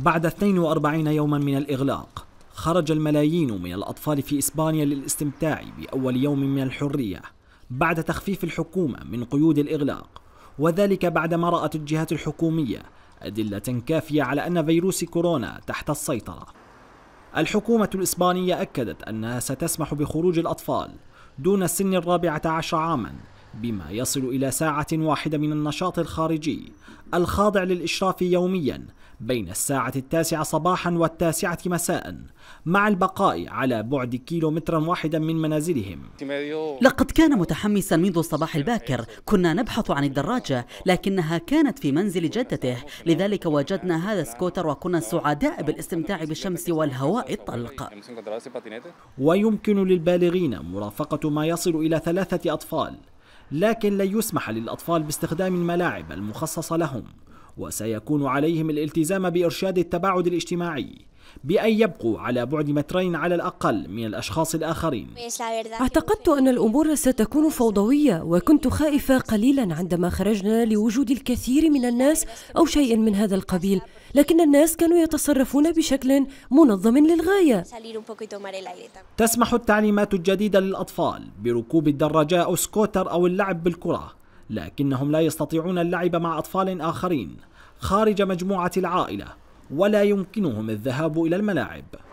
بعد 42 يوما من الإغلاق خرج الملايين من الأطفال في إسبانيا للاستمتاع بأول يوم من الحرية بعد تخفيف الحكومة من قيود الإغلاق وذلك بعدما رأت الجهات الحكومية أدلة كافية على أن فيروس كورونا تحت السيطرة الحكومة الإسبانية أكدت أنها ستسمح بخروج الأطفال دون سن الرابعة عشر عاما بما يصل إلى ساعة واحدة من النشاط الخارجي الخاضع للإشراف يوميا بين الساعة التاسعة صباحا والتاسعة مساء مع البقاء على بعد كيلومترا واحدا من منازلهم لقد كان متحمسا منذ الصباح الباكر كنا نبحث عن الدراجة لكنها كانت في منزل جدته لذلك وجدنا هذا السكوتر وكنا سعداء بالاستمتاع بالشمس والهواء الطلق ويمكن للبالغين مرافقة ما يصل إلى ثلاثة أطفال لكن لا يسمح للأطفال باستخدام الملاعب المخصصة لهم وسيكون عليهم الالتزام بإرشاد التباعد الاجتماعي بأن يبقوا على بعد مترين على الأقل من الأشخاص الآخرين اعتقدت أن الأمور ستكون فوضوية وكنت خائفة قليلا عندما خرجنا لوجود الكثير من الناس أو شيء من هذا القبيل لكن الناس كانوا يتصرفون بشكل منظم للغاية تسمح التعليمات الجديدة للأطفال بركوب الدراجة أو سكوتر أو اللعب بالكرة لكنهم لا يستطيعون اللعب مع أطفال آخرين خارج مجموعة العائلة ولا يمكنهم الذهاب إلى الملاعب